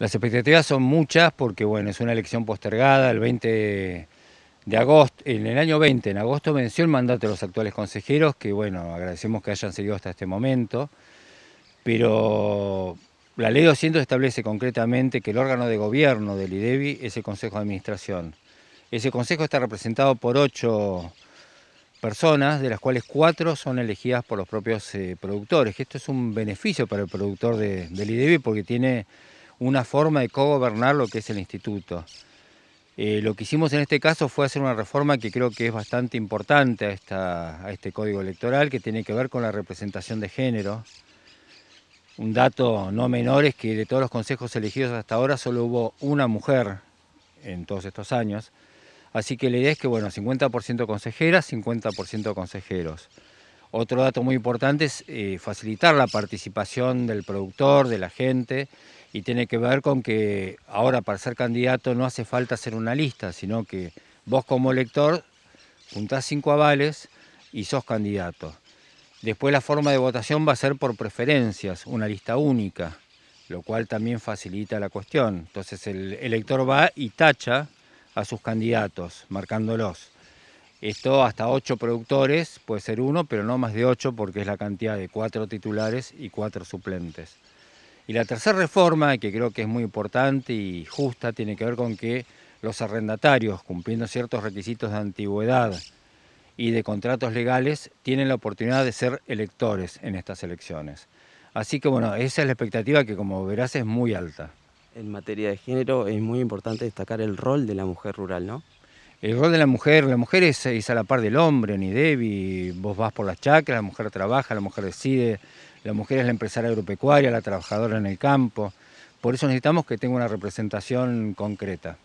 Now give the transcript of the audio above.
Las expectativas son muchas porque, bueno, es una elección postergada, el 20 de agosto, en el año 20, en agosto venció el mandato de los actuales consejeros, que, bueno, agradecemos que hayan seguido hasta este momento, pero la ley 200 establece concretamente que el órgano de gobierno del IDEBI e es el Consejo de Administración. Ese consejo está representado por ocho personas, de las cuales cuatro son elegidas por los propios eh, productores, esto es un beneficio para el productor del IDEBI e porque tiene una forma de co-gobernar lo que es el instituto. Eh, lo que hicimos en este caso fue hacer una reforma que creo que es bastante importante a, este código electoral, que tiene que ver con la representación de género. Un dato no menor es que de todos los consejos elegidos hasta ahora solo hubo una mujer en todos estos años. Así que la idea es que, bueno, 50% consejeras, 50% consejeros. Otro dato muy importante es eh, facilitar la participación del productor, de la gente, y tiene que ver con que ahora para ser candidato no hace falta hacer una lista, sino que vos como elector juntás cinco avales y sos candidato. Después la forma de votación va a ser por preferencias, una lista única, lo cual también facilita la cuestión. Entonces el elector va y tacha a sus candidatos, marcándolos. Esto hasta ocho productores, puede ser uno, pero no más de ocho porque es la cantidad de cuatro titulares y cuatro suplentes. Y la tercera reforma, que creo que es muy importante y justa, tiene que ver con que los arrendatarios, cumpliendo ciertos requisitos de antigüedad y de contratos legales, tienen la oportunidad de ser electores en estas elecciones. Así que bueno, esa es la expectativa que como verás es muy alta. En materia de género es muy importante destacar el rol de la mujer rural, ¿no? El rol de la mujer, la mujer es, a la par del hombre, ni débil, vos vas por las chacras, la mujer trabaja, la mujer decide, la mujer es la empresaria agropecuaria, la trabajadora en el campo. Por eso necesitamos que tenga una representación concreta.